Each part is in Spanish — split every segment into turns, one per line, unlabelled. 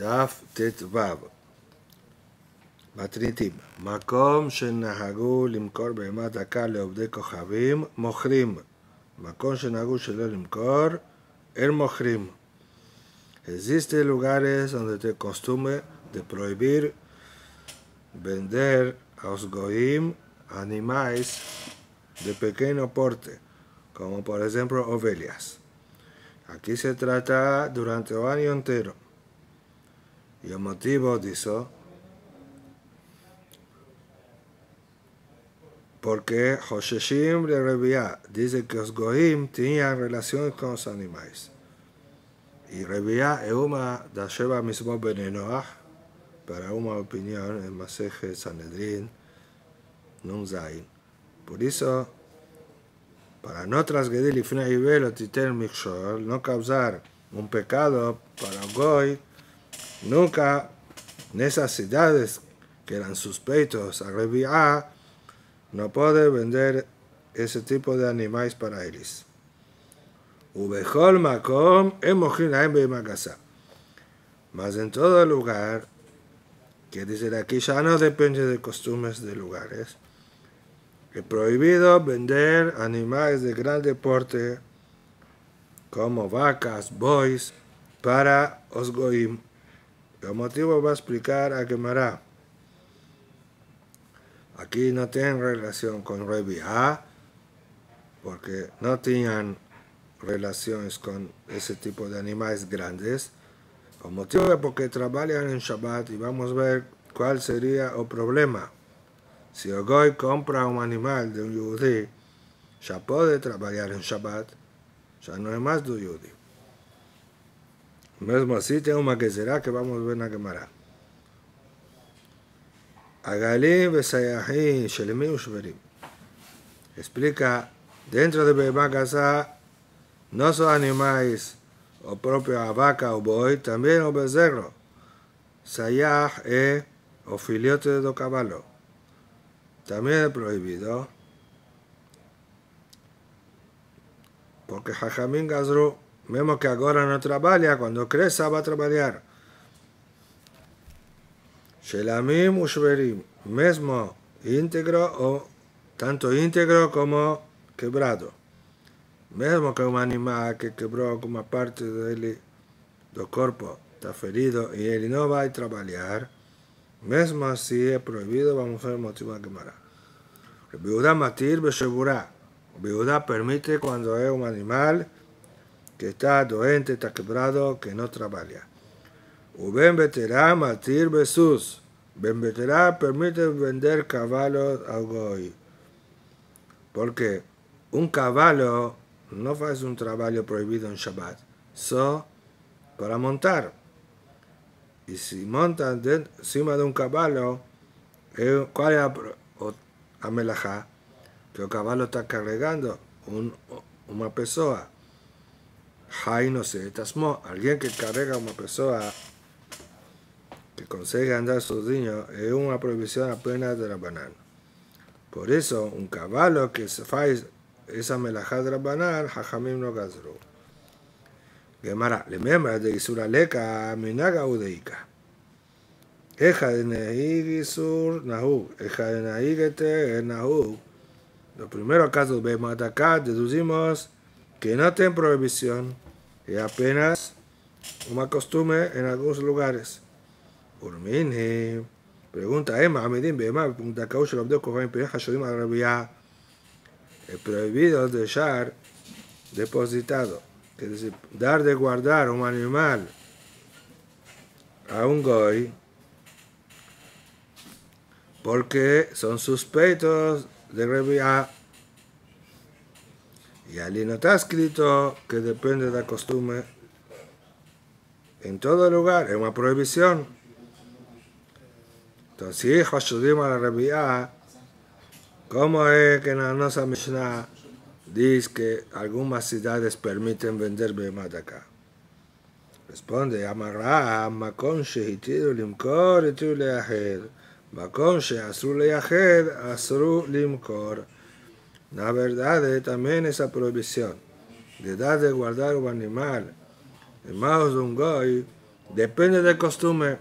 Daf Tetvav. Matritim. Makom Shen Limkor Behemat Leobde Kochavim. Mochrim. Makom Shen Limkor. El Mochrim. Existen lugares donde te costumbre de prohibir vender a los goyim animales de pequeño porte, como por ejemplo ovelias. Aquí se trata durante un año entero. Y el motivo de eso, porque Shim de Revia dice que los goim tenían relación con los animales. Y Rebiá es una de Sheba mismo Benenoah, para una opinión en Maseje Sanedrin, Nun Zain. Por eso, para no transgredir y final de velo, no causar un pecado para Goim, Nunca ciudades que eran suspeitos a no puede vender ese tipo de animales para ellos. Mas en todo lugar, que dice aquí, ya no depende de costumbres de lugares, es prohibido vender animales de gran deporte como vacas, boys, para Osgoim el motivo va a explicar a Gemara. Aquí no tienen relación con Reviá, porque no tenían relaciones con ese tipo de animales grandes. El motivo es porque trabajan en Shabbat y vamos a ver cuál sería el problema. Si el goy compra un animal de un yudí, ya puede trabajar en Shabbat, ya no es más de un yudí. Mesmo pues, pues, tengo una que será que vamos a ver na Gemara. Agalim sayahim Shelemim Shverim. Explica, dentro de Bebá no não animales animais, o propio a vaca, o boi, también o bezerro. Sayah eh, es o filhote do cavalo. También es prohibido Porque Jajamín Gazrú Vemos que ahora agora trabaja trabalha, va va a trabajar Shelamim Ushverim, Mismo íntegro o tanto íntegro como quebrado. Mesmo que un animal que quebró alguna parte de él, del cuerpos está ferido él no va a trabajar. Mismo así es prohibido, vamos a ver el motivo de quemar Biudá matir beshevurá. viuda permite cuando es un animal que está doente, está quebrado, que no trabaja. Uben Matir Jesús. Ben permite vender caballos a Goy. Porque un caballo no hace un trabajo prohibido en Shabbat, solo para montar. Y si montan encima de un caballo, eh, ¿cuál es la melajá? Que el caballo está cargando un, una persona. Hay no se tasmó. Alguien que carga a una persona que consigue andar sus es una prohibición apenas de la banana. Por eso, un caballo que se faz esa melajá de la banana, jajamim no gazru. Gemara, le de Isura Leca, Minaga Udeika. Eja de Nehig Isur nahu, Eja de Nahigete Nahug. Los primeros casos de acá, deducimos que no tienen prohibición y apenas una costumbre en algunos lugares. Por mí, pregunta Emma, Amedín, Emma pregunta Caucho, los dos cojan Pireja, Shodim, Arabia. es prohibido dejar depositado, es decir, dar de guardar un animal a un goy porque son suspeitos de Arabia. Y allí no está escrito que depende de la costumbre. En todo lugar es una prohibición. Entonces, si hijos la rabia, ¿cómo es que en la nuestra Mishnah dice que algunas ciudades permiten vender bemat acá? Responde, Amarra, Makon Shehitiru Limkor y Tuleahed. Makon Azul, Leahed, Asru Limkor. La verdad es también esa prohibición de dar de guardar un animal en manos de un goy depende del costumbre.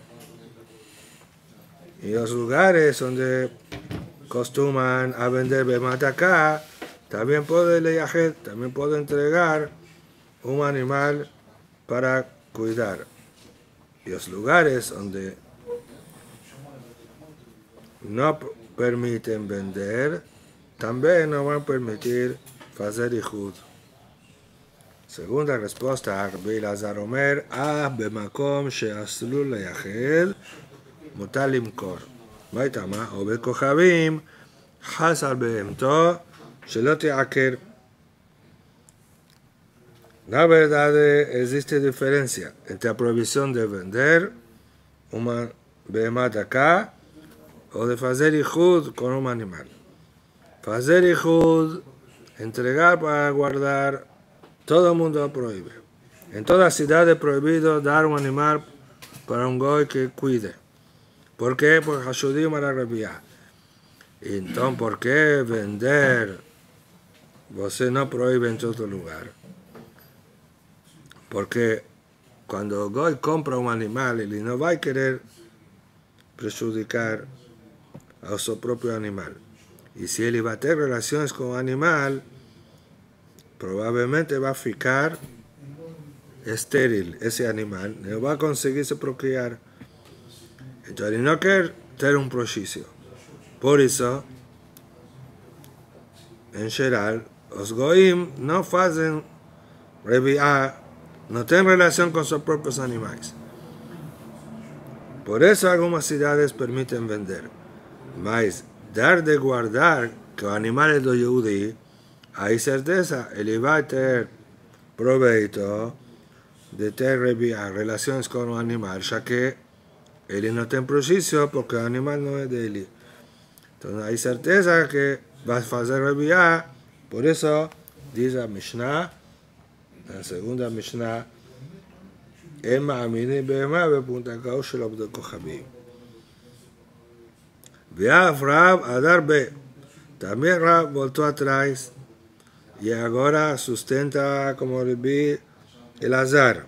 Y los lugares donde costuman a vender acá también puede también puede entregar un animal para cuidar. Y los lugares donde no permiten vender, también no van a permitir hacer ijud. Segunda respuesta, Rabbi Lazar Omer, ah, במקום שאסלו לייחד, מותר למכור. מה הייתה מה? עובד כוכבים, חס על בהמתו, שלא תיעקר. La verdad existe diferencia entre la prohibición de vender una behemata acá o de hacer hijud con un animal. Fazer Ejud, entregar para guardar, todo el mundo prohíbe. En toda ciudad es prohibido dar un animal para un goy que cuide. ¿Por qué? a Hashudim y Entonces, ¿por qué vender? Você no prohíbe en todo lugar. Porque cuando Goy compra un animal, él no va a querer perjudicar a su propio animal. Y si él iba a tener relaciones con un animal, probablemente va a ficar estéril ese animal, no va a conseguirse procrear. Entonces no quiere tener un projicio. Por eso, en general, los goim no hacen reviar, ah, no tienen relación con sus propios animales. Por eso algunas ciudades permiten vender. Pero dar de guardar que los animales de los hay certeza, él va a tener provecho de tener relaciones con los animales, ya que él no tiene prejuicio porque el animal no es de él. Entonces hay certeza que va a hacer reviar, por eso dice la Mishnah, la segunda Mishnah, הם Maamini, בהמה ובפונדקאו shel de כוכבים. Viaf Rab Adar be, También Rab voltó atrás y ahora sustenta como vi el azar.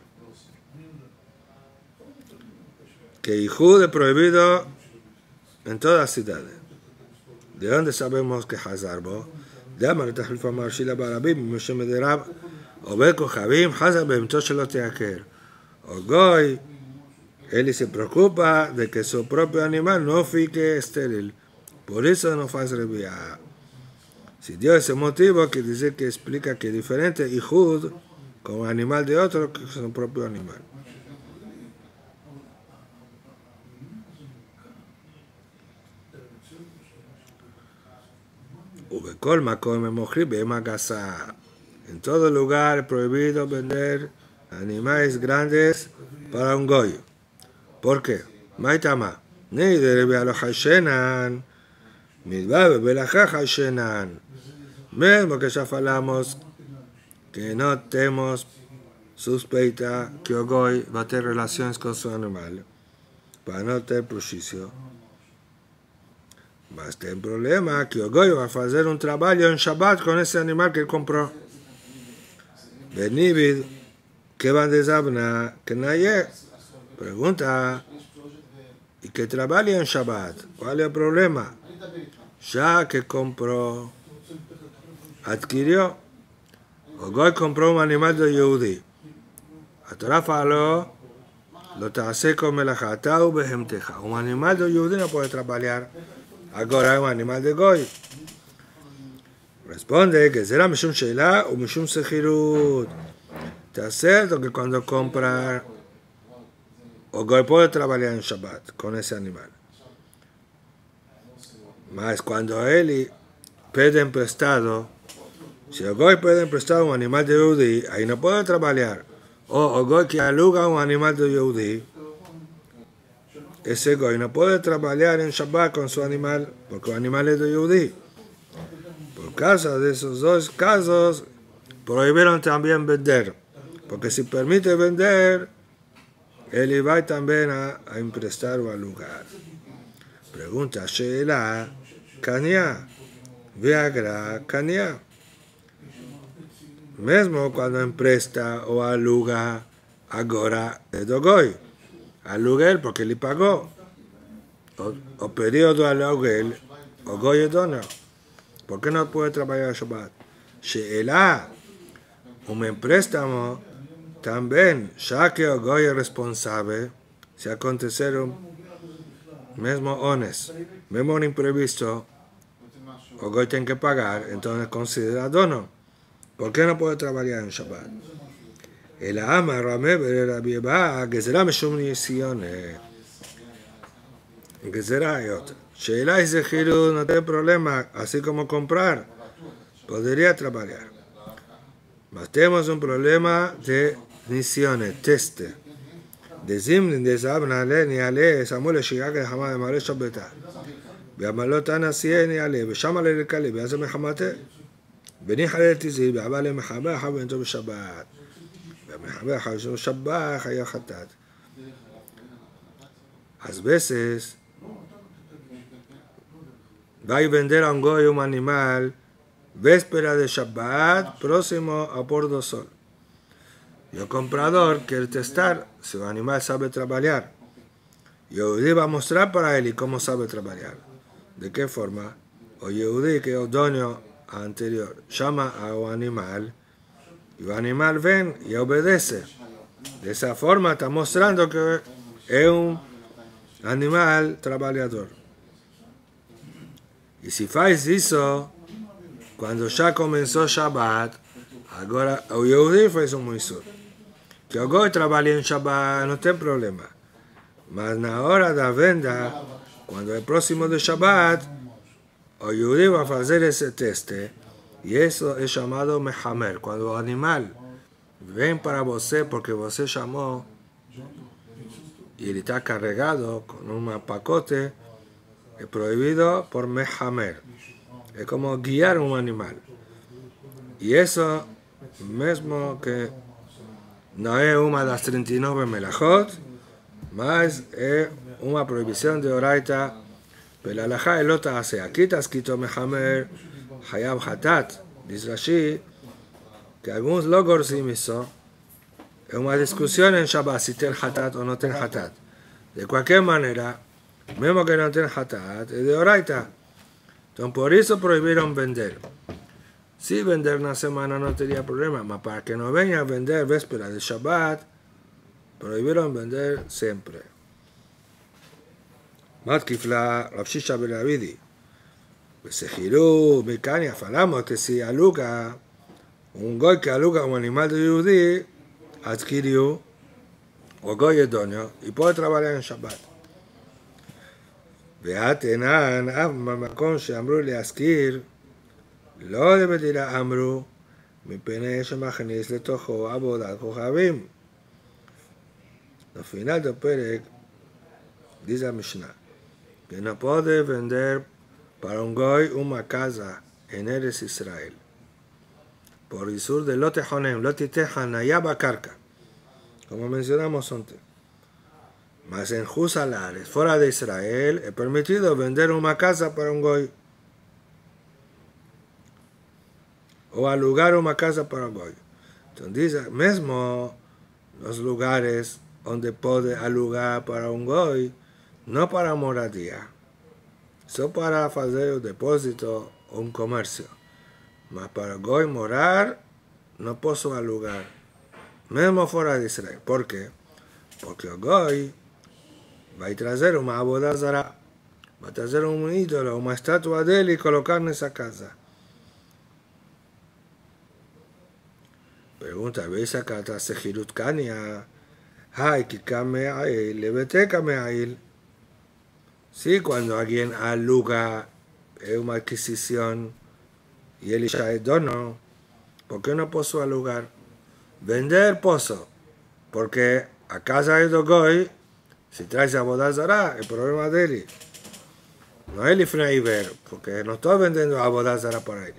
Que y es prohibido en todas las ciudades. ¿De dónde sabemos que Hazar Bo? De Amarita Jalfa Marshila Barabim, Mishem de Rab, Obeko Javim, Hazar Bem Toshelote Aker. O Goy. Él se preocupa de que su propio animal no fique estéril. Por eso no hace reviar. Si dio ese motivo, quiere decir que explica que es diferente y Jud un animal de otro que su propio animal. En todo lugar prohibido vender animales grandes para un goyo. ¿Por qué? Maitama. a Midbabe Mismo que ya hablamos que no tenemos sospecha que Ogoy va a tener relaciones con su animal para no tener prejuicio. Mas tem problema que Ogoy va a hacer un trabajo en Shabbat con ese animal que compró. Benibid, que van a que que nadie Pregunta. Y que trabaje en Shabbat. ¿Cuál es el problema? Ya que compró, adquirió. o goy compró un animal de Yehudi. faló, Lo te hace con o Un animal de Yehudi no puede trabajar. Ahora es un animal de Goy. Responde que será Mishum Sheila o Mishum Sejirut. Te hace que cuando comprar Ogoi puede trabajar en Shabbat con ese animal. Mas cuando él pide prestado, si Ogoi pide prestado un animal de Yehudi, ahí no puede trabajar. O Ogoi que aluga un animal de Yehudi, ese Goy no puede trabajar en Shabbat con su animal, porque el animal es de Yehudi. Por causa de esos dos casos, prohibieron también vender. Porque si permite vender, ele vai também a, a emprestar o lugar. Pergunta Sheila, Kanya, Viagra, Kanya. Mesmo quando empresta ou aluga, agora é do goi. Aluguel porque ele pagou. O, o período aluguel, o goi é dono. Por que não pode trabalhar Shabbat? Sheila, um empréstamo También, ya que o goy es responsable, si aconteceron mismo ones, un imprevisto, o goy tiene que pagar, entonces considera no ¿Por qué no puede trabajar en Shabbat? El ama el Rabieba, que será Meshum que será y otra. Sheila y no tiene problema, así como comprar, podría trabajar. Pero tenemos un problema de Misiones, teste. Dezimnin de Zab Nale Niale, Samuel Shigak Hamad Mare ועמלות בעמלות הנשיאני עלה, ושם עלה לקלה, ואז המחמתה. בניחא לתזי, בעבה למחבח, ובנתו בשבת. והמחבח, אשר בשבת היה חטאת. אז בסס, באי בנדר אנגו יום הנימל, וספירה דשבת, פרוסימו אפורדו סול. Y el comprador quiere testar si el animal sabe trabajar. Yehudi va a mostrar para él cómo sabe trabajar. ¿De qué forma? O Yehudi, que es el dueño anterior, llama al animal y el animal ven y obedece. De esa forma está mostrando que es un animal trabajador. Y si faz hizo, cuando ya comenzó Shabbat, ahora el Yehudi fez um que hago trabaje en Shabbat, no tem problema. Mas na hora da venda, quando el próximo de Shabbat, o va a fazer ese teste. y e eso es llamado Mehamer, Cuando o animal vem para você porque você llamó y él está cargado con un um pacote es prohibido por Mehamer. Es como guiar un um animal. Y e eso mismo que no es una de las 39 melajot, más es eh, una prohibición de oraita, pero la el otro hace aquitas quito mehamer, hayab hatat, dice que algunos logros sí es una discusión en Shabbat si ten hatat o no ten hatat. De cualquier manera, mismo que no ten hatat, es de oraita. Entonces por eso prohibieron vender. Sí, vender una semana no tenía problema, pero para que no venga a vender véspera de Shabbat, prohibieron vender siempre. Matkifla, Rabshisha Belavidi. Se giró mecánica. falamos que si aluga, un gol que aluga un animal de judí, adquirió, o goy edonio y puede trabajar en Shabbat. ואת אינן אף במקום adquirió. Lo de pedir a Amru, mi pena es imaginar tojo se tocó a Bodad Al final de Perec, dice Mishnah, que no puede vender para un Goy una casa en Eres Israel. Por el sur de Lotte Jonem, Lotte Como mencionamos antes. Mas en Jusalares, fuera de Israel, he permitido vender una casa para un Goy. o alugar una casa para Goy. Entonces dice, mismo los lugares donde puede alugar para un Goy, no para moradía, solo para hacer un depósito o un comercio. Mas para Goy morar, no puedo alugar, mismo fuera de Israel. ¿Por qué? Porque el Goy va a traer una abodazara, va a traer un ídolo, una estatua de él y colocar en esa casa. Pregunta, ¿veis acá Sehirut Kania? Hay que le Ail, a Ail. Sí, cuando alguien aluga es una adquisición y él ya es dono, ¿por qué no poso alugar? Vender pozo, porque a casa de Dogoy, si traes a Bodazara, el problema de él. No es el Ver, porque no estoy vendiendo a Bodazara por ahí.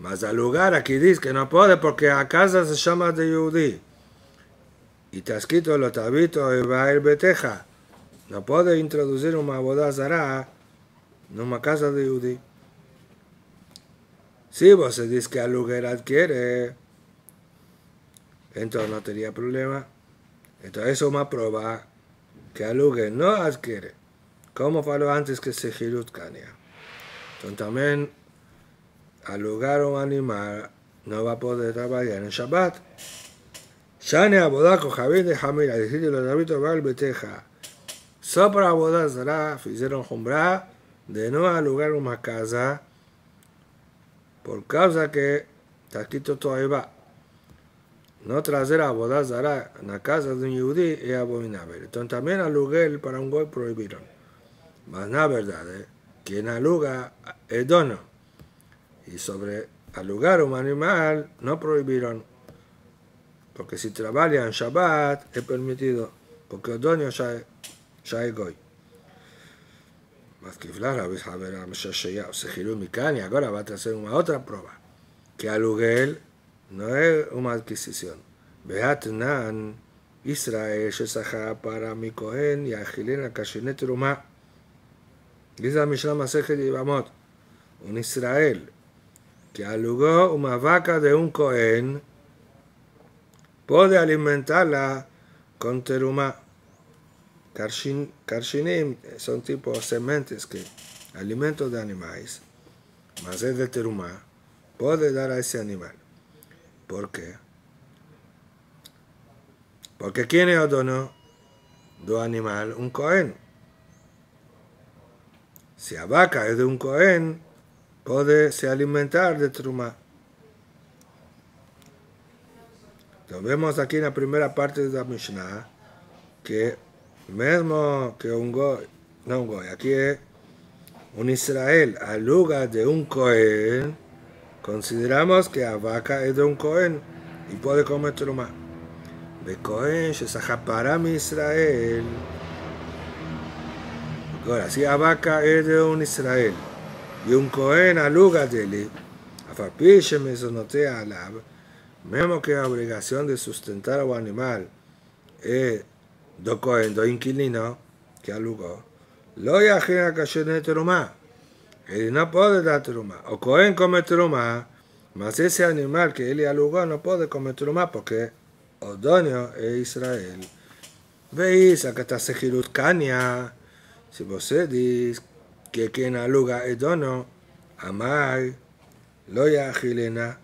Mas al lugar aquí dice que no puede porque a casa se llama de Yudí. Y Tasquito lo tabito y va beteja. No puede introducir una boda zará en una casa de Yudí. Si vos se dice que al lugar adquiere, entonces no tendría problema. Entonces es una prueba que al lugar no adquiere. Como faló antes que se Kania. Entonces también al lugar un animal no va a poder trabajar en el Shabbat. a bodas con Javier de Jamila, al decir los árbitros Baal Beteja. Sopra bodas zaraf, hicieron jumbra de no al lugar una casa, por causa que Taquito todavía No traer bodas Bodazara en la casa de un yudí es abominable. Entonces también al para un gol prohibieron. Mas nada verdad, eh. quien aluga es dono. Y sobre al lugar un animal no prohibieron, porque si trabaja en Shabbat es permitido, porque el dueño ya es, ya es goy. Más que flara, a ver a se giró mi caña, ahora va a hacer una otra prueba, que al lugar no es una adquisición. Nan, Israel, Shesaja para mi Cohen y Agilena Cachinet, Rumá. Dice la Mishnah Masejet y un Israel que alugó una vaca de un cohen, puede alimentarla con terumá. Carcinim son tipos sementes que alimentos de animales, mas es de terumá, puede dar a ese animal. ¿Por qué? Porque ¿quién es dono do animal? Un cohen. Si la vaca es de un cohen, puede se alimentar de truma. Entonces vemos aquí en la primera parte de la Mishnah que mismo que un goy, no un goy, aquí es un Israel al lugar de un Cohen, consideramos que la vaca es de un Cohen y puede comer truma. De Cohen, para mi Israel. Ahora, si la vaca es de un Israel, y un Cohen de a afapille me sonotea alab, mismo que la obligación de sustentar al animal, eh, do Cohen, do inquilino que alugó, lo voy a cayene teruma, él no puede dar truma. o Cohen come truma, mas ese animal que él alugó no puede comer teruma porque Odonio es Israel. Veis, acá está Sejirut Kania. Si vos dices que quien aluga dono, amá lo agilena.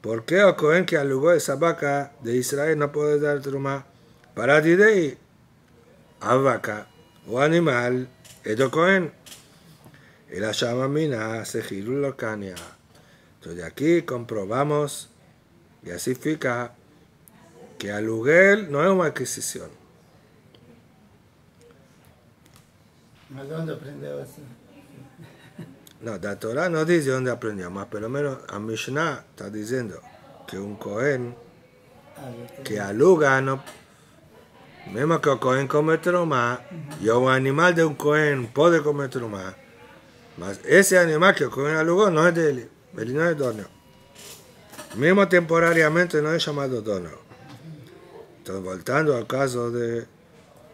¿Por porque o oh Cohen que alugó esa vaca de Israel no puede dar truma? Para Didei, a vaca o animal, edo Cohen. Y la llama mina se giró Entonces aquí comprobamos, y así fica, que aluguel no es una adquisición. dónde aprendió no, la Torah no dice dónde aprendió, más pero menos a Mishnah está diciendo que un Cohen que aluga no mismo que un Cohen come truma, un animal de un Cohen puede comer más, mas ese animal que el Cohen alugó no es de él, él no es dono. Mismo temporariamente no es llamado dono. Entonces, voltando al caso de,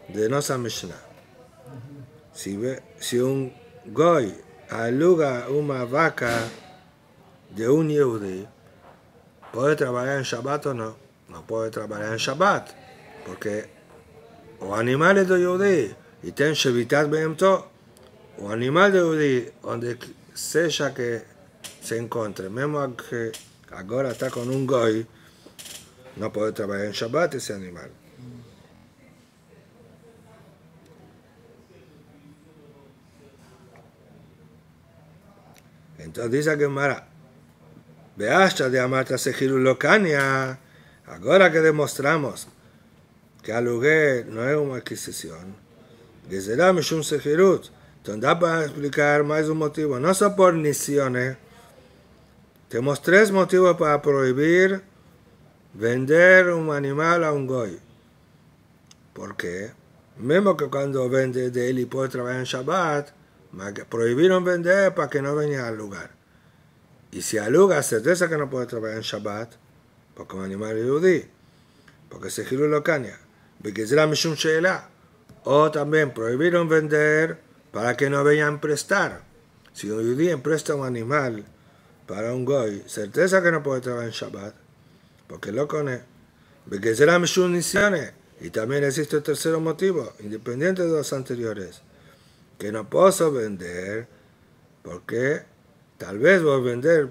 de nuestra Mishnah, si, ve, si un Goy aluga una vaca de un yehudi, ¿puede trabajar en Shabbat o no? No puede trabajar en Shabbat, porque o animales de yehudi y ten Shevitat Behemto, o animal de yehudi, donde sea que se encuentre, mismo que ahora está con un goy, no puede trabajar en Shabbat ese animal. Então diz a Gemara, Beasta de Amarta Sehiru Locania, agora que demonstramos que aluguel não é uma aquisição, Gezerá Mishum Sehirut, então dá para explicar mais um motivo, não só por Nisione, temos três motivos para proibir vender um animal a um goi. Por quê? Mesmo que quando vende dele pode trabalhar em Shabbat, Prohibieron vender para que no venga al lugar. Y si lugar certeza que no puede trabajar en Shabbat, porque un animal judí, porque se giró la caña. O también prohibieron vender para que no vengan a prestar. Si un judí empresta un animal para un goy, certeza que no puede trabajar en Shabbat, porque lo cone. Y también existe el tercer motivo, independiente de los anteriores que no puedo vender porque tal vez voy a vender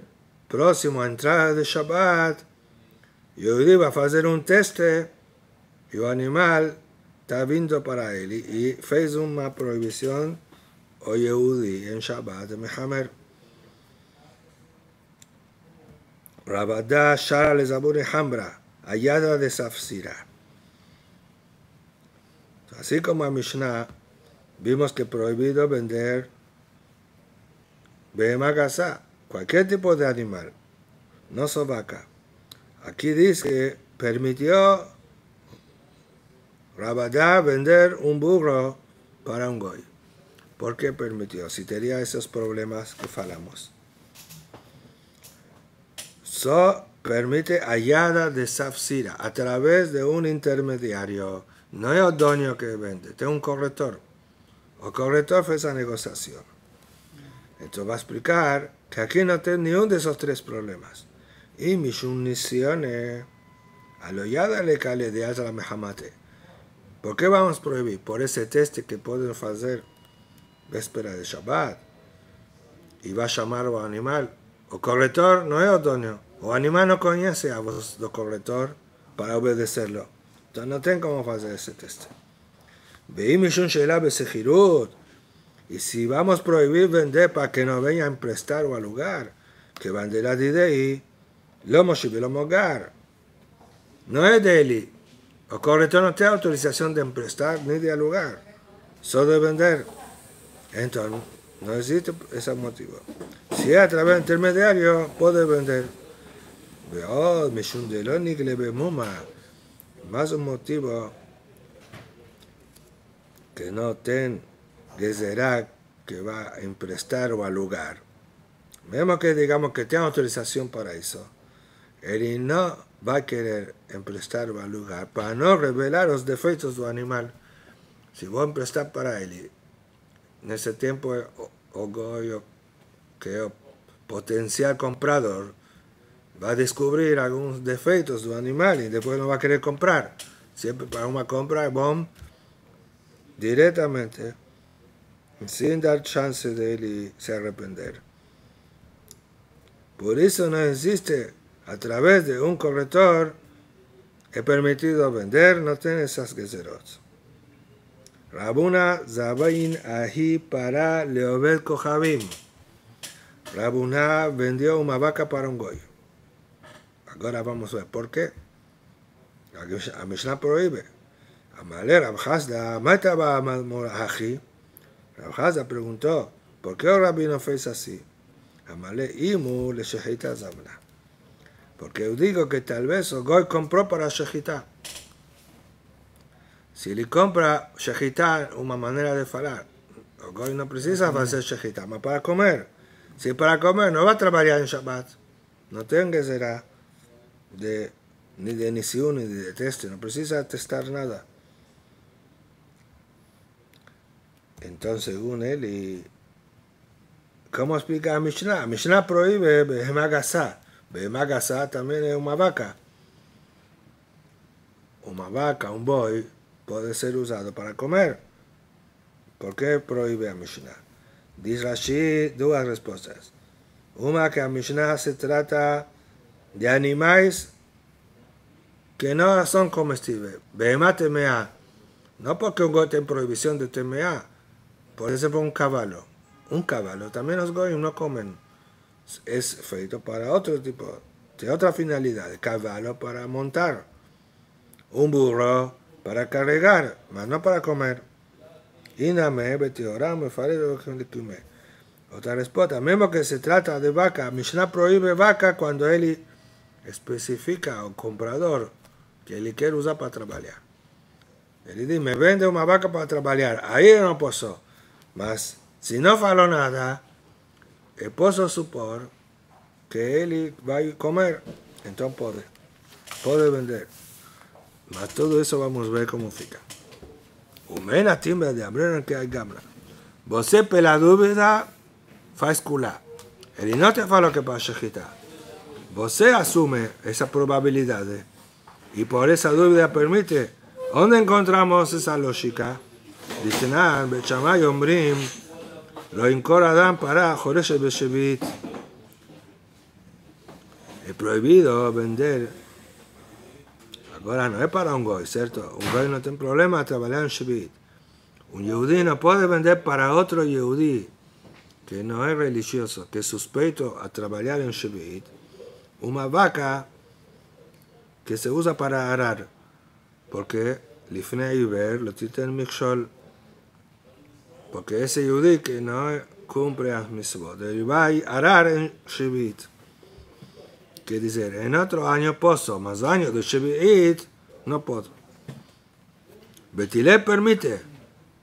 próximo a entrada de Shabbat. Yehudi va a hacer un teste y el animal está vindo para él. Y, y fez una prohibición o Yehudi en Shabbat de Mehamer. Rabadá Shara les y Hambra, hallada de Safsira. Así como a Mishnah vimos que prohibido vender behemagazá, cualquier tipo de animal, no sobaca. Aquí dice que permitió Rabadá vender un burro para un goy. ¿Por qué permitió? Si tenía esos problemas que falamos. So permite hallada de safsira a través de un intermediario. No es Odonio que vende, es un corrector o corrector esa negociación. Entonces va a explicar que aquí no tiene ni de esos tres problemas. Y mis uniciones, aloyada le cale de a la mejamate. ¿Por qué vamos a prohibir? Por ese test que pueden hacer véspera de Shabbat. Y va a llamar al animal. O corrector no es otoño. O animal no conoce a vos, corrector, para obedecerlo. Entonces no tengo cómo hacer ese test. Y si vamos a prohibir vender para que no a emprestar o alugar, que van de la Didei, Lomo Shibilomogar. No es de él. O correcto no tiene autorización de emprestar ni de alugar, solo de vender. Entonces, no existe ese motivo. Si es a través de intermediario, puede vender. Veo, oh, Mishun de que le Más un motivo que no que será que va a emprestar o alugar. Vemos que digamos que tiene autorización para eso. Él no va a querer emprestar o lugar para no revelar los defectos del animal. Si voy a emprestar para él, en ese tiempo goyo, que el potencial comprador va a descubrir algunos defectos del animal y después no va a querer comprar. Siempre para una compra, bom, directamente, sin dar chance de él se arrepender. Por eso no existe, a través de un corredor, he permitido vender, no tiene esas gezerot. Rabuna Zabain Ahi para Leobel javim Rabuna vendió una vaca para un goyo. Ahora vamos a ver por qué. A Mishnah prohíbe. Amale Rab el rabino Morahaji. Rab preguntó, ¿por qué el rabino fez así? Amale Imu le Shehita Zamna. Porque yo digo que tal vez Ogoy compró para Shehita. Si le compra Shehita, una manera de falar. Ogoy no precisa hacer Shehita, más para comer. Si para comer no va a trabajar en Shabbat, no tenga que será de, ni de uno ni de teste, no precisa testar nada. Entonces, según él, y ¿cómo explica a Mishnah? Mishnah prohíbe behemagasá. Behemagasá también es una vaca. Una vaca, un boy, puede ser usado para comer. ¿Por qué prohíbe a Mishnah? Dice Rashi dos respuestas. Una que a Mishnah se trata de animales que no son comestibles. Behemá No porque un gote en prohibición de temea. Por ejemplo, un caballo. Un caballo. También los goyos no comen. Es feito para otro tipo, de otra finalidad. Caballo para montar. Un burro para cargar, mas no para comer. Iname, me O Otra respuesta, mismo que se trata de vaca, Mishnah prohíbe vaca cuando él especifica a un comprador que él quiere usar para trabajar. Él dice, me vende una vaca para trabajar, ahí no posó. Mas si no falo nada, el pozo supor que él va a comer, entonces puede, puede vender. Mas todo eso vamos a ver cómo fica. Humena timbre de hambre que hay gamla. Vos pela duda, faz escula. Él no te falo que pasa agitar. Vos asume esa probabilidad y por esa duda, permite. ¿Dónde encontramos esa lógica? דתנן, בית שמאי אומרים, לא para אדם de חורשת Es prohibido vender. Ahora no es para un goy, ¿cierto? Un goy no tiene problema trabajar en Shabbat. Un judío no puede vender para otro judío que no es religioso, que es suspeito a trabajar en Shabbat, una vaca que se usa para arar, porque lo lo mi porque ese yudí que no cumple a misbot. El a Arar en Shivit. Que dice, en otro año puedo, más años de Shivit, no puedo. Betilé permite.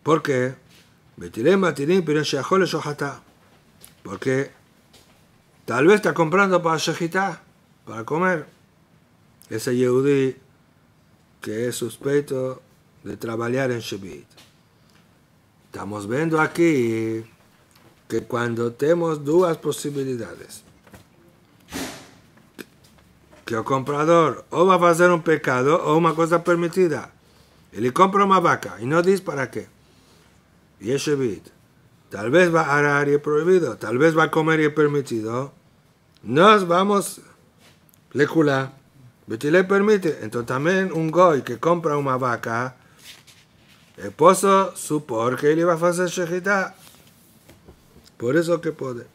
¿Por qué? Betilé matinín, pero la es Porque tal vez está comprando para Shejitá, para comer. Ese yehudi que es suspeito de trabajar en Shabbat. Estamos viendo aquí que cuando tenemos dos posibilidades. que el comprador o va a hacer un pecado o una cosa permitida. Él compra una vaca y no dice para qué. y E tal vez va a arar y prohibido, tal vez va a comer y es permitido. Nos vamos lecular. Betilei permite. Entonces también un goy que compra una vaca, el pozo supor que él iba a hacer shechita. Por eso que puede.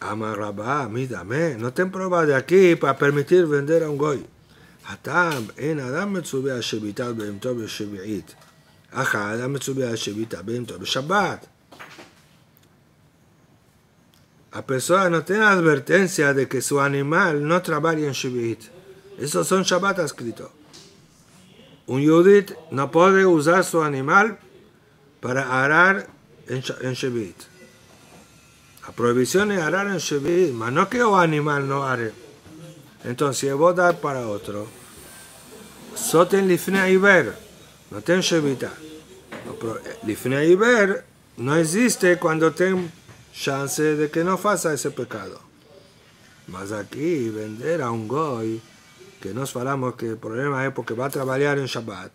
Amar Rabá, mídame, no tengo prueba de aquí para permitir vender a un goy. Atam, en Adam me subía a Shevita, Bemtobe Shevita. Ajá, Adam me subía a Shevita, Bemtobe Shabbat. La persona no tiene advertencia de que su animal no trabaje en Shivit. Esos son Shabbat escrito. Un Yudit no puede usar su animal para arar en, en La prohibición es arar en Shivit, pero no que un animal no are. Entonces, voy a dar para otro. Soten Lifnei Iber, no ten Shevita. Eh, Lifnei Iber no existe cuando ten chance de que no faça ese pecado. Mas aquí, vender a un Goy, que nos falamos que el problema es porque va a trabajar en Shabbat.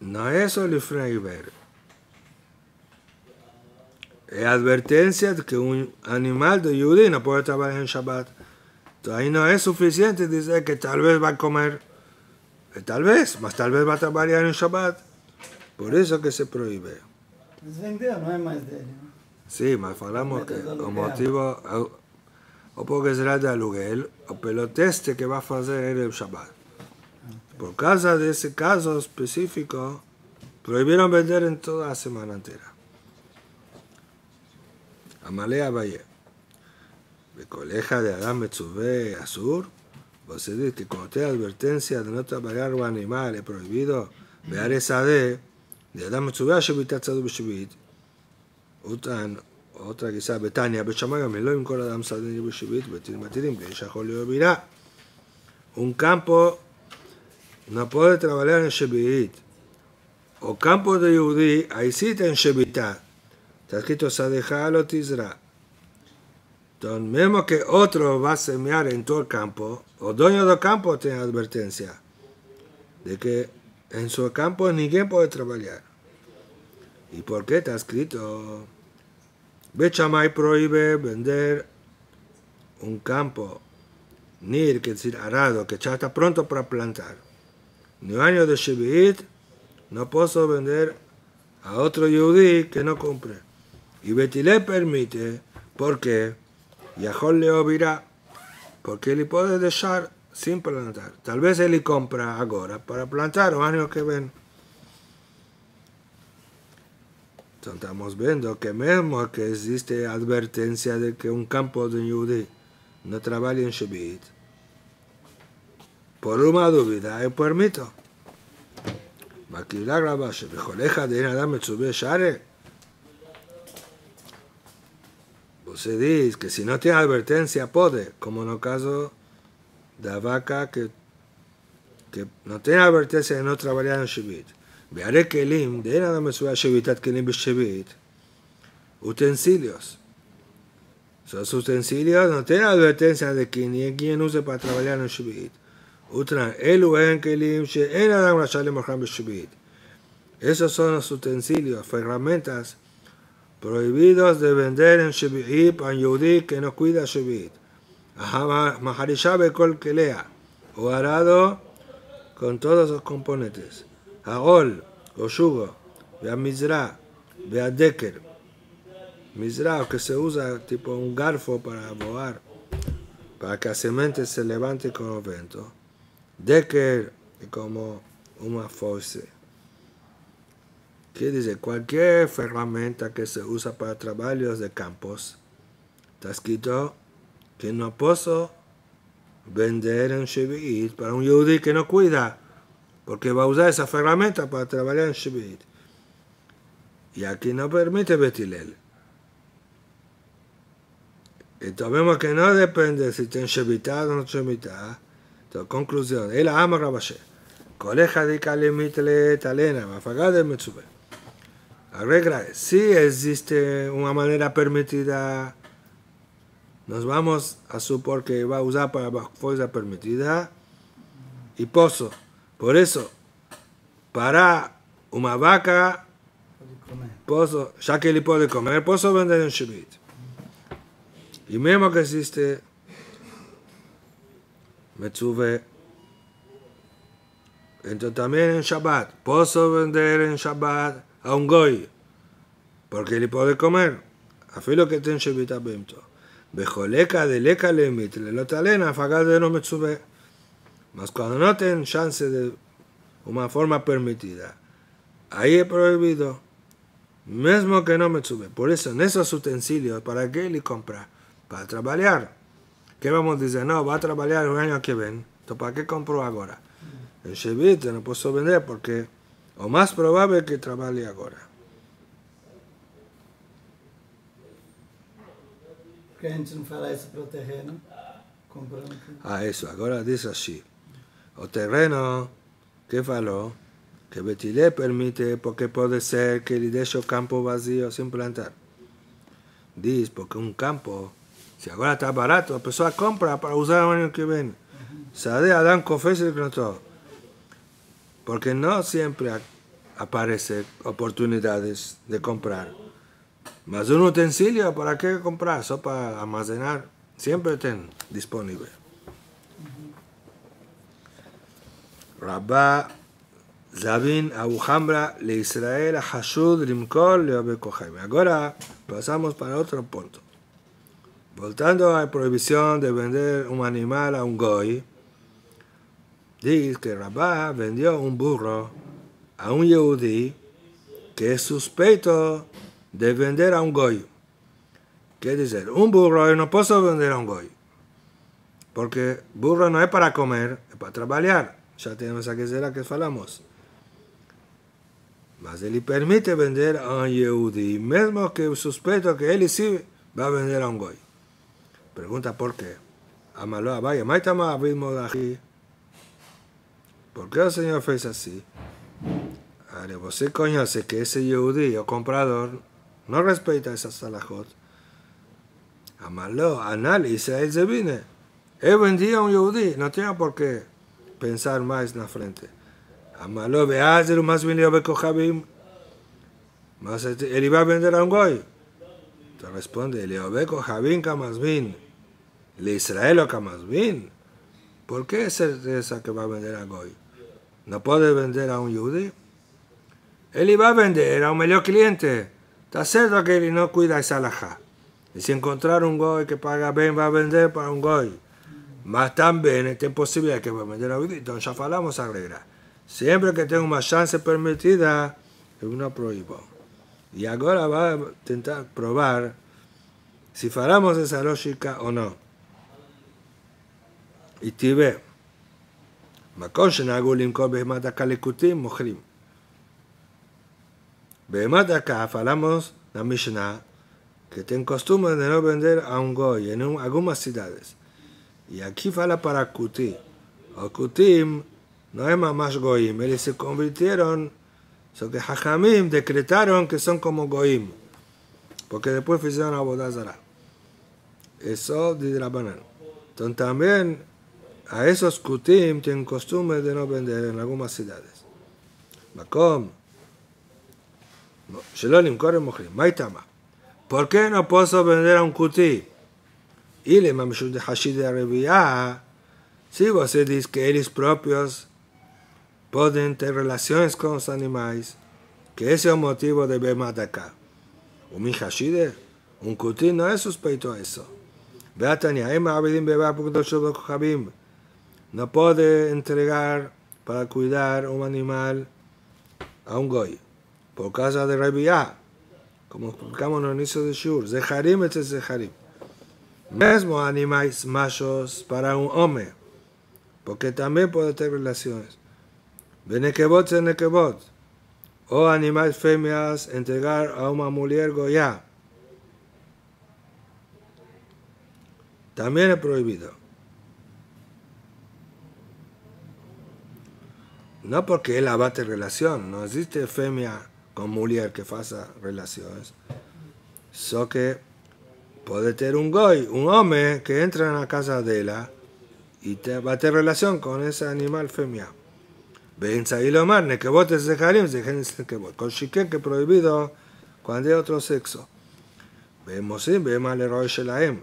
no es le Lifnei Iber. Es advertencia de que un animal de Yudí no puede trabajar en Shabbat. Entonces, no no es suficiente decir que tal vez va a comer. tal vez, mas va a trabajar en Shabbat. Por eso que se prohíbe. Pues Vendeu, não é mais dele. Sim, mas falamos que o motivo eh, o porque será de aluguel, o pelo teste que vai fazer ele el Shabbat. Por causa de ese caso específico, prohibieron vender en toda la semana inteira. Amalea Valle. coleja de Adam Metzubé Azur. Você diz que cuando a advertencia de no trabajar o animal es prohibido, ver esa de. דאדם מצווה שביתה צדו בשביעית, וטען, אותה גיסה בתניא, בית שמאי גם לא עם כל אדם סדני בשביעית, בתים מטילים, כדי שיכול להיות בינה. Un campo no puede trabajar en Shevit. O campo de Yehudi, ahí sí en Shevitá. Está escrito, Sadejalo Tizra. Entonces, mismo que otro va a semear en todo el campo, o dueño del campo tiene advertencia de que En su campo nadie puede trabajar. ¿Y por qué está escrito? Bechamay prohíbe vender un campo, nir, que decir arado, que ya está pronto para plantar. Ni año de Shibit, no puedo vender a otro yudí que no compre. Y Betile permite, porque Yahol le ovirá, porque le puede dejar sin plantar. Tal él le compra ahora para plantar o año que ven. estamos viendo que mesmo que existe advertencia de que un campo de Yudí no trabaje en Shabit, por una duda es permito. de de ir a darme su share. Você diz que si no tiene advertencia puede, como en el caso de vaca que, que no tiene advertencia de no trabajar en Shevit. Vearé Kelim, de nada me sube a que Kelim Shevit. Utensilios. Esos utensilios no tienen advertencia de que ni quien use para trabajar en Shevit. Utran, Elu en Kelim, She'en Adam Rashalim Mohammed Shevit. Esos son los utensilios, herramientas prohibidos de vender en Shevit, un Yudí, que no cuida Shevit. Maharishabe que Kelea, o arado con todos los componentes. yugo, Oshugo, Mizra, Decker. Mizra, que se usa tipo un garfo para boar, para que la semente se levante con el viento. Decker, como una force. ¿Qué dice, cualquier herramienta que se usa para trabajos de campos, está escrito que no puedo vender en Shevit para un yudí que no cuida, porque va a usar esa herramienta para trabajar en Shevit. Y aquí no permite Betilel. Entonces vemos que no depende si tiene Shevitá o no Shevitá. Entonces, conclusión, él ama Coleja de Kalimitle Talena, Mafagá de Metsube. La regla es, si existe una manera permitida nos vamos a supor que va a usar para fuerza permitida y pozo. Por eso, para una vaca, pozo, ya que le puede comer, pozo vender en Shemit. Y mismo que existe, Me sube. Entonces también en Shabbat, pozo vender en Shabbat a un goy, porque le puede comer, a filo que tiene Shabbat a leca de leca le fagal de no me sube, Mas cuando no ten chance de una forma permitida, ahí es prohibido. Mismo que no me sube. Por eso, en esos utensilios, ¿para qué le compra? Para trabajar. ¿Qué vamos a decir? No, va a trabajar el año que ven. Entonces, ¿para qué compro ahora? El chevite no puedo vender porque o más probable que trabaje ahora. a gente terreno, Ah, eso, Agora dice así. O terreno que falou, que Betilé permite, porque puede ser que le deje o campo vacío sin plantar. Diz, porque un campo, si ahora está barato, a pessoa compra para usar o ano que vem. Sade Adán confesa Porque no siempre aparecen oportunidades de comprar. Más un utensilio, ¿para qué comprar? Eso para almacenar. Siempre estén disponible. Rabá Zabin le Israel Hashud Rimkol Ahora pasamos para otro punto. Voltando a la prohibición de vender un animal a un goy, dice que Rabá vendió un burro a un Yehudi que es suspeito de vender a un goy. Quiere decir, un burro yo no puedo vender a un goy. Porque burro no es para comer, es para trabajar. Ya tenemos a que la que falamos. Mas él le permite vender a un yehudi, mismo que sospecho que él sí va a vender a un goy. Pregunta por qué. Amaloa, a Vaya, Maitama abismo de ¿Por qué el Señor fez así? Ahora, vos conoce que ese yehudi o comprador no respeta esa salahot, amalo, anal, Israel se viene. He vendía a un yudí, no tenía por qué pensar más en la frente. Amalo, hacer más bien yo Más él iba a vender a un goy. Te responde, Eliobeko Javín bien. le Israel o bien. ¿Por qué es esa que va a vender a Goy? ¿No puede vender a un yudí? Él iba a vender a un mejor cliente. Está cierto que no cuida esa Y si encontrar un goy que paga bien, va a vender para un goy. Más también este es posible que va a vender a Entonces, ya falamos regla. Siempre que tengo una chance permitida, uno prohibo. Y ahora va a intentar probar si faramos esa lógica o no. Y tibe. Makosh nagulim kobes matakal Calicutín, mochim. Vemos acá hablamos la Mishnah, que tiene costumbre de no vender a un goy en algunas ciudades. Y aquí fala para Kuti. O Kutim no es más goyim, ellos se convirtieron, so que Hajamim decretaron que son como goyim, porque después hicieron Abodazara. Eso dice la banana. Entonces también a esos Kutim tienen costumbre de no vender en algunas ciudades. שלא למכור Mojrim, Maitama. ¿Por qué no puedo vender a un cutí? Y le mamishut de Hashid de Arabia. Si vos dices que ellos propios pueden tener relaciones con los animales, que ese es el motivo de Bemadaka. Un Hashid, un cutí no es sospeito eso. Beatania, Emma Beba entregar para cuidar un animal a un goy. por causa de Rabia, como explicamos en el inicio de Shur, Zeharim es Zeharim. Mesmo animales machos para un hombre, porque también puede tener relaciones. Benekebot es Nekebot, o animales femias entregar a una mujer goya. También es prohibido. No porque él abate relación, no existe femia con mujer que faça relaciones. so que puede tener un goy, un hombre que entra en la casa de ella y te, va a tener relación con ese animal femia. Ven y lo marne, que votes de de que Con que prohibido cuando hay otro sexo. Vemos sin, vemos al héroe Shelaem.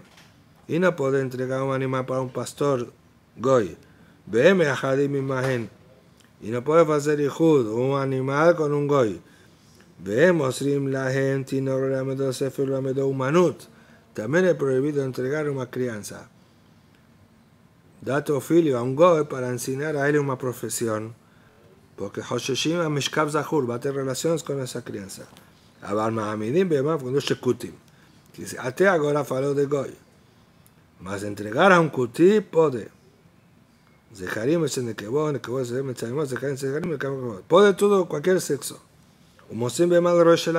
Y no puede entregar un animal para un pastor goy. Veme a Jadim imagen. Y no puede hacer hijud, un animal con un goy. Veamos, Rim la gente, y no lo ha metido, sefir lo ha También es prohibido entregar a una crianza. Dato filio a un goy para enseñar a él una profesión. Porque Joshua Shiva Mishkab Zahur va a tener relaciones con esa crianza. Abarma ve más cuando es Kutim. Dice, hasta ahora habló de goy. Mas entregar a un Kutim, puede. Dejarime, se me echa, me echa, me echa, me echa, me echa, me echa, me echa, me echa, me echa, me echa, me echa, rosh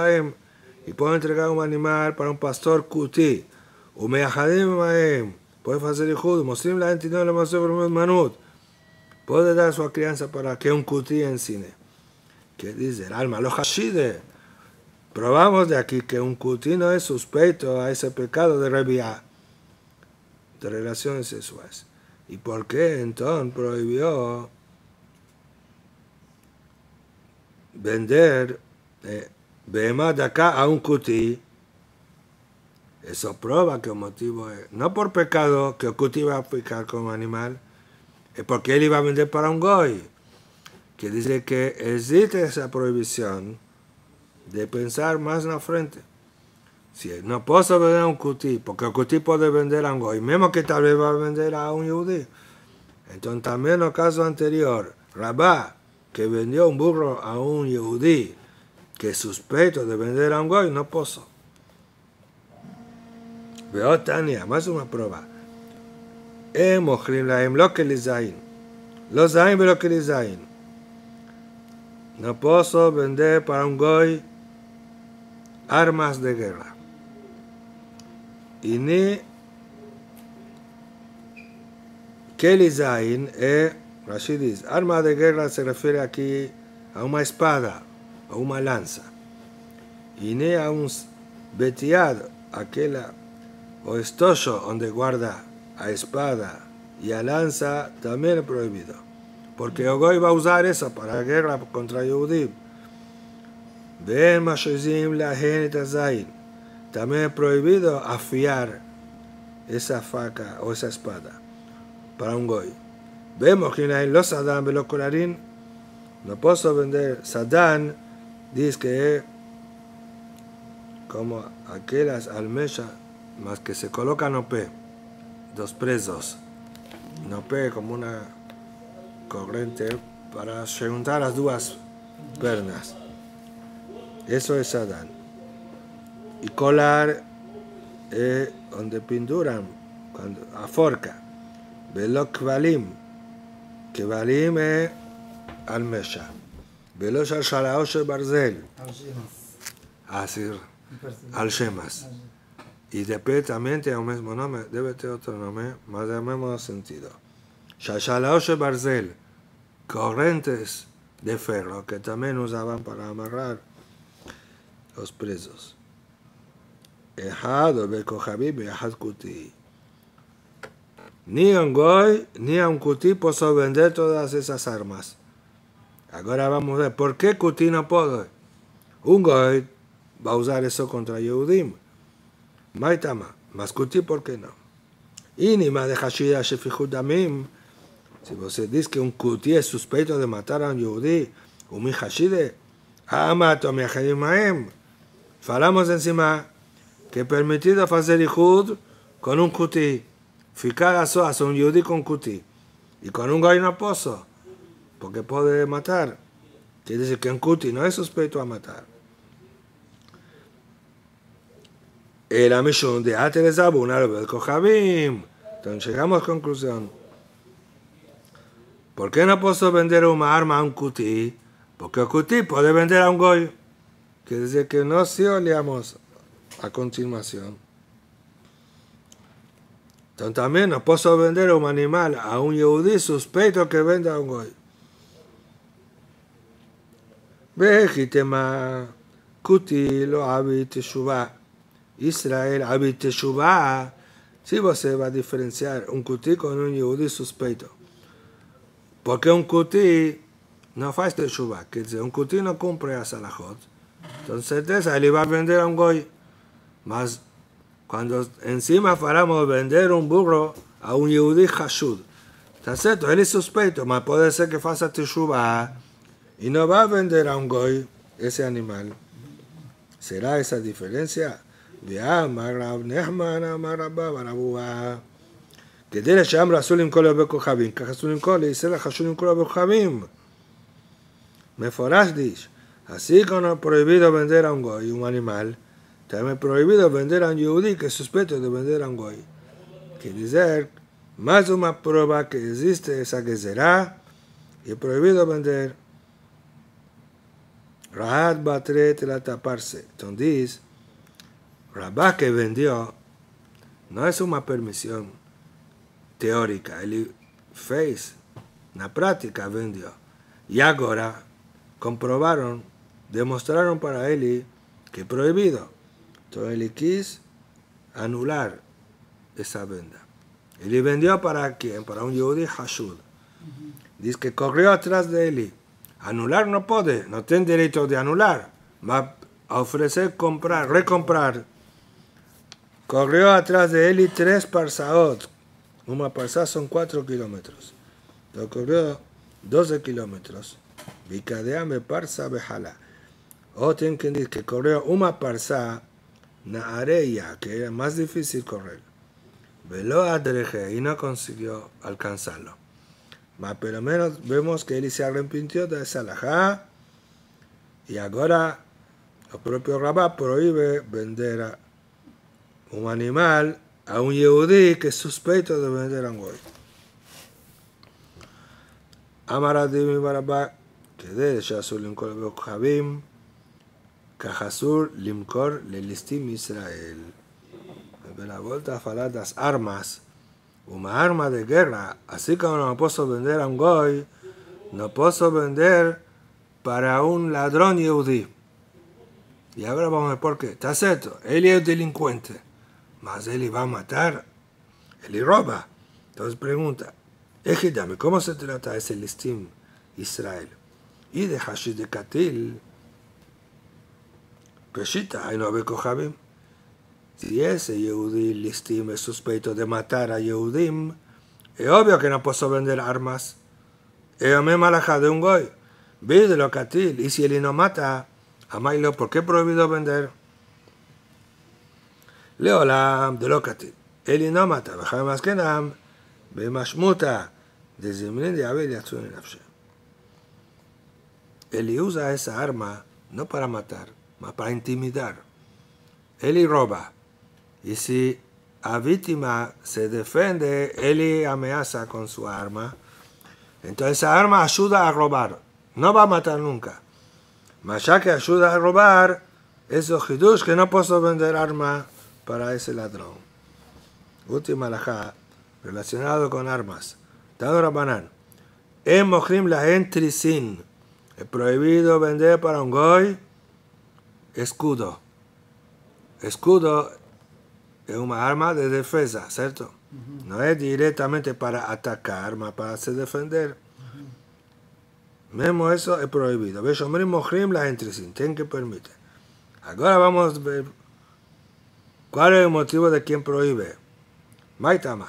Y puede entregar un animal para un pastor kuti. Umeahadim puede hacer hijud. manut. Puede dar su crianza para que un kuti cine. Que dice el alma? hashide. Probamos de aquí que un kuti no es suspeito a ese pecado de reviar. De relaciones sexuales. ¿Y por qué entonces prohibió vender vemos eh, de acá a un cuti, eso prueba que el motivo es, no por pecado que el cuti va a picar como animal, es porque él iba a vender para un goy, que dice que existe esa prohibición de pensar más en la frente. Si no puedo vender a un cuti, porque el cuti puede vender a un goy, mismo que tal vez va a vender a un judío. Entonces también en el caso anterior, Rabá, que vendió un burro a un judío, que suspeito de vender a un goy, no puedo. Veo Tania, más una prueba. lo que les Los No puedo vender para un goy armas de guerra. Y ni. Kelizain es, eh, así dice, arma de guerra se refiere aquí a una espada, a lanza y ne a un betiad, aquella o estoyo donde guarda a espada y a lanza, también prohibido. Porque goy va a usar eso para la guerra contra Yehudim. Ven la También es prohibido afiar esa faca o esa espada para un goy. Vemos que en los Sadán, los colarín, no puedo vender Sadán Dice que como aquellas almejas más que se colocan OP, dos presos, pe como una corriente para juntar las dos pernas. Eso es Adán. Y colar es donde pinturan, cuando aforca. valim, que valim es almeya. ולא shalaoshe Barzel. barzel, Asir Al-Shemas. Y directamente es un mismo nombre, debe tener otro nombre, más del mismo sentido. shalaoshe Barzel, corrientes de ferro que también usaban para amarrar los presos. Ejado, o Bekohabib Ejad Kuti. Ni un goy, ni un kuti puso vender todas esas armas. Ahora vamos a ver por qué no puede? Un um Goy va a usar eso contra Yehudim. Maitama, mas Kuti, ¿por qué no? Inima de Hashida damim. Si você diz que un um Kuti es suspeito de matar a un um Yehudi, un Hashide, Amato Miachayimaem. Falamos encima em que permitido hacer Yehud con un Kuti. Ficar a un Yehudi con Kuti. Y e con un Goy no puedo porque puede matar. Quiere decir que un cuti no es sospecho a matar. Era misión de lo una con Javim. Entonces llegamos a conclusión. ¿Por qué no puedo vender una arma a un cuti? Porque un cuti puede vender a un goy. Quiere decir que no se oleamos a continuación. Entonces también no puedo vender un animal a un yehudi sospecho que venda a un goy. Vejitema cuti lo Teshuvah. Israel Abi Teshuvah. Si vos se va a diferenciar un cuti con un yehudi suspeito. Porque un cuti no hace teshuva, Quiere decir, un cuti no cumple a Salahot. Entonces, certeza, él iba a vender a un goy. Mas cuando encima falamos vender un burro a un yehudi hashud. Está cierto, él es suspeito, mas puede ser que faça teshuva y no va a vender a un goy ese animal. Será esa diferencia. de ah, marabnehmana, marabba, marabuah. Que dije, si amos los últimos colores con chavim, que los últimos colores será, que los últimos con chavim. Me dice. Así que no prohibido vender a un goy, un animal. También prohibido vender a un judío que es sospechoso de vender a un goy. Que dice, más una prueba que existe es que será. Y prohibido vender Rahat Batre taparse. Entonces, Rabá que vendió no es una permisión teórica, él fez, na práctica vendió. Y ahora comprobaron, demostraron para él que prohibido. Entonces él quiso anular esa venda. Él vendió para quién? Para un yudí Hashud. Dice que corrió atrás de él Anular no puede, no tiene derecho de anular. Va a ofrecer comprar, recomprar. Corrió atrás de él y tres parsaot. Una parsa son cuatro kilómetros. Lo corrió 12 kilómetros. me parsa bejala. O tienen que decir que corrió una parsa areia, que era más difícil correr. Veló a y no consiguió alcanzarlo pero pelo menos vemos que él se arrepintió de esa Y ahora el propio Rabá prohíbe vender a un animal a un yehudí que es suspeito de vender un Amaradim y Barabá, que de Shasur Limkor Bokhavim, Kajasur Limkor Lelistim Israel. de la vuelta a las armas una arma de guerra. Así como no puedo vender a un goy, no puedo vender para un ladrón yudí. Y ahora vamos a ver por qué. Está cierto, él es delincuente, mas él va a matar, él roba. Entonces pregunta, Ejidame, ¿cómo se trata ese listín Israel? Y de Hashid de Katil, Peshita, hay no javi si ese Yehudí Listim es sospecho de matar a Yehudim, es obvio que no puedo vender armas. me malaja de un goy. lo Catil. Y si él no mata, a Mailo, ¿por qué prohibido vender? Leolam de lo Catil. Él no mata. más que nam. Ve mashmuta. Desde de Abel y Atsun Él usa esa arma no para matar, sino para intimidar. Eli roba. Y si la víctima se defiende, él amenaza con su arma. Entonces esa arma ayuda a robar. No va a matar nunca. Mas ya que ayuda a robar, eso ojidush que no puedo vender arma para ese ladrón. Última laja relacionado con armas. Dado En Emojrim la sin Es prohibido vender para un goy escudo. Escudo es una arma de defensa, ¿cierto? No es directamente para atacar, más para se defender. vemos eso es prohibido. mismo Mohrim la entre sin ten que permitir. Ahora vamos a ver cuál es el motivo de quien prohíbe. Maitama.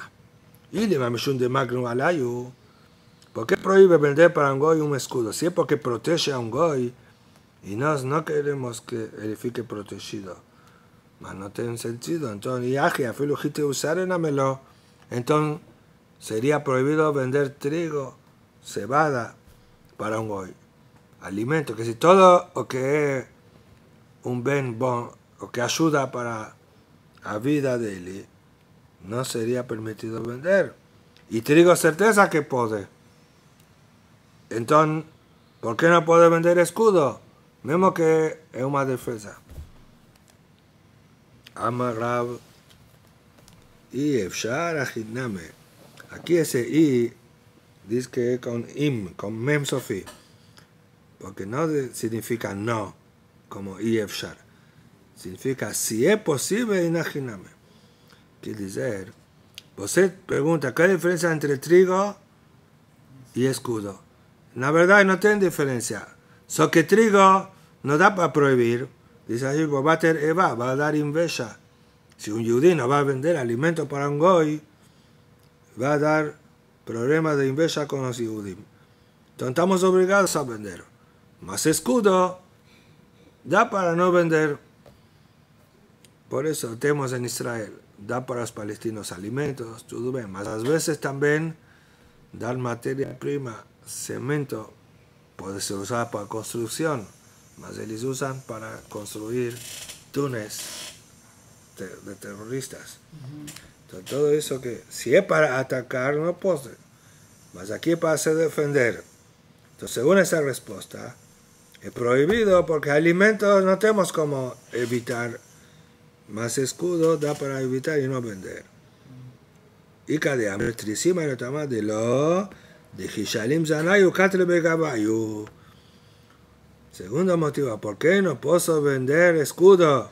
Y de Mamishun de Magnum Alayu. ¿Por qué prohíbe vender para un goy un escudo? Si es porque protege a un goy y nos no queremos que edifique protegido. Mas no tiene sentido. Entonces, a lo usar amelo Entonces, sería prohibido vender trigo, cebada para un hoy. Alimento, que si todo lo que es un bien bon, o que ayuda para la vida de él, no sería permitido vender. Y trigo certeza que puede. Entonces, ¿por qué no puede vender escudo? vemos que es una defensa. Amarab y Efshar Ajiname. Aquí ese I dice que con im, con mem sofi, porque no significa no, como i efshar. Significa si es posible inajiname. Quiere decir, usted pregunta, ¿qué la diferencia entre trigo y escudo? La verdad no tiene diferencia. Solo que trigo no da para prohibir, Dice allí, pues Eva, va a dar inveja. Si un judío no va a vender alimento para un goy, va a dar problemas de inveja con los judíos. Entonces estamos obligados a vender. Más escudo da para no vender. Por eso tenemos en Israel, da para los palestinos alimentos, bien. Más a veces también dar materia prima, cemento, puede ser usado para construcción más ellos usan para construir túneles de, terroristas. Entonces, todo eso que si es para atacar, no puede. Mas aquí es para se defender. Entonces, según esa respuesta, es prohibido porque alimentos no tenemos como evitar. Más escudo da para evitar y no vender. Y cada de lo de Hishalim Zanayu Segundo motivo, ¿por qué no puedo vender escudo?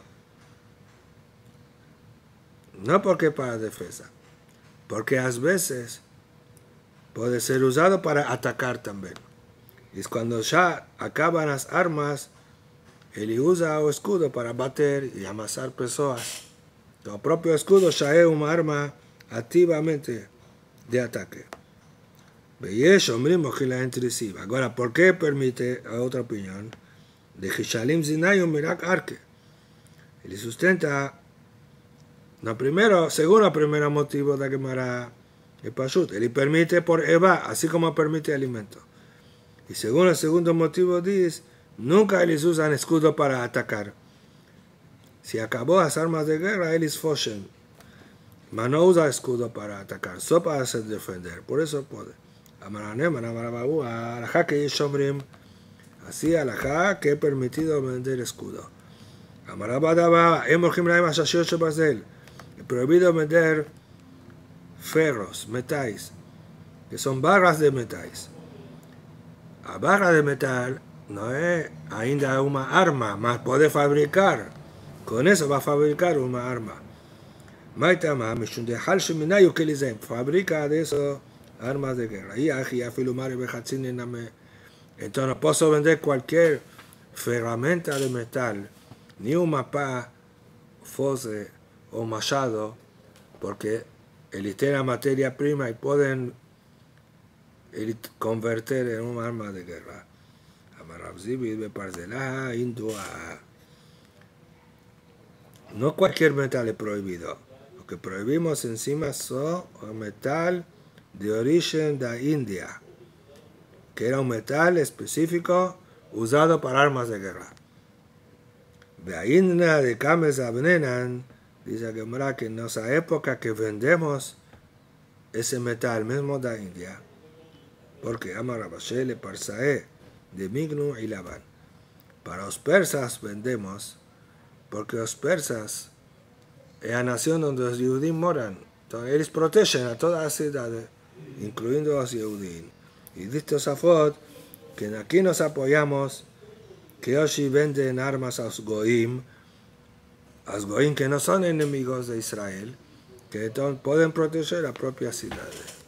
No porque para defensa, porque a veces puede ser usado para atacar también. Es cuando ya acaban las armas, él usa el escudo para bater y amasar personas. El propio escudo ya es una arma activamente de ataque que la Ahora, ¿por qué permite a otra opinión? De Hishalim Zinayum Mirak Arke. Él sustenta, primero, según el primer motivo de Gemara el Pashut. Él permite por Eva, así como permite alimento. Y según el segundo motivo dice, nunca ellos usan escudo para atacar. Si acabó las armas de guerra, ellos foshen. Mas no usa escudo para atacar, solo para defender. Por eso puede a la alajá que Shomrim. Así alajá que he permitido vender escudo. Amarabadaba, Emorjim Laim Ashashiocho Basel. Prohibido vender ferros, metales, que son barras de metales. A barra de metal no es ainda una arma, más puede fabricar. Con eso va a fabricar una arma. Maitama, Mishundehal les Kelizen. Fabrica de eso armas de guerra. Y Entonces no puedo vender cualquier herramienta de metal, ni un mapa, fose o machado, porque elitera la materia prima y pueden convertir en un arma de guerra. No cualquier metal es prohibido. Lo que prohibimos encima son el metal de origen de India, que era un metal específico usado para armas de guerra. La India de Kames Abnenan dice que, que en nuestra época que vendemos ese metal mismo de India, porque Amarabashele Parsae de Mignu y Laban. Para los persas vendemos, porque los persas es la nación donde los judíos moran. Entonces, ellos protegen a todas las ciudades incluyendo a Yehudim. Y dice este Safot que aquí nos apoyamos, que hoy venden armas a los Goim, a los Goim que no son enemigos de Israel, que pueden proteger a propias ciudades.